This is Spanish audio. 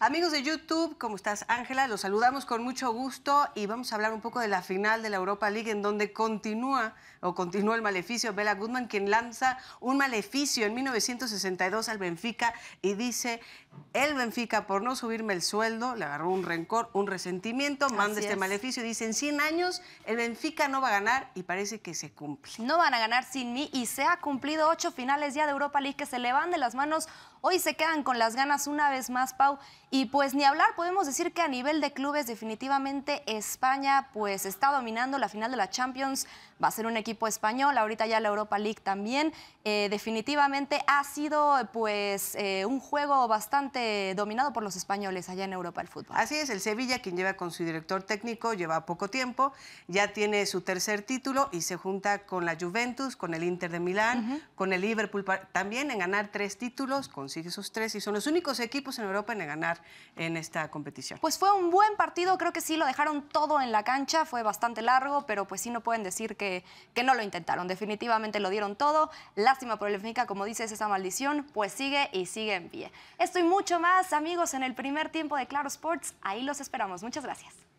Amigos de YouTube, ¿cómo estás, Ángela? Los saludamos con mucho gusto y vamos a hablar un poco de la final de la Europa League, en donde continúa o continúa el maleficio Bella Goodman, quien lanza un maleficio en 1962 al Benfica y dice el Benfica por no subirme el sueldo, le agarró un rencor, un resentimiento, manda este maleficio y dice, en 100 años el Benfica no va a ganar y parece que se cumple. No van a ganar sin mí y se ha cumplido ocho finales ya de Europa League que se le van de las manos. Hoy se quedan con las ganas una vez más, Pau. Y pues ni hablar, podemos decir que a nivel de clubes definitivamente España pues está dominando la final de la Champions. Va a ser un equipo español, ahorita ya la Europa League también. Eh, definitivamente ha sido pues eh, un juego bastante eh, dominado por los españoles allá en Europa el fútbol. Así es, el Sevilla, quien lleva con su director técnico, lleva poco tiempo, ya tiene su tercer título y se junta con la Juventus, con el Inter de Milán, con el Liverpool, también en ganar tres títulos, consigue esos tres y son los únicos equipos en Europa en ganar en esta competición. Pues fue un buen partido, creo que sí lo dejaron todo en la cancha, fue bastante largo, pero pues sí no pueden decir que, que no lo intentaron, definitivamente lo dieron todo. Lástima por el FNICA, como dices, esa maldición, pues sigue y sigue en pie. Estoy mucho más, amigos, en el primer tiempo de Claro Sports. Ahí los esperamos. Muchas gracias.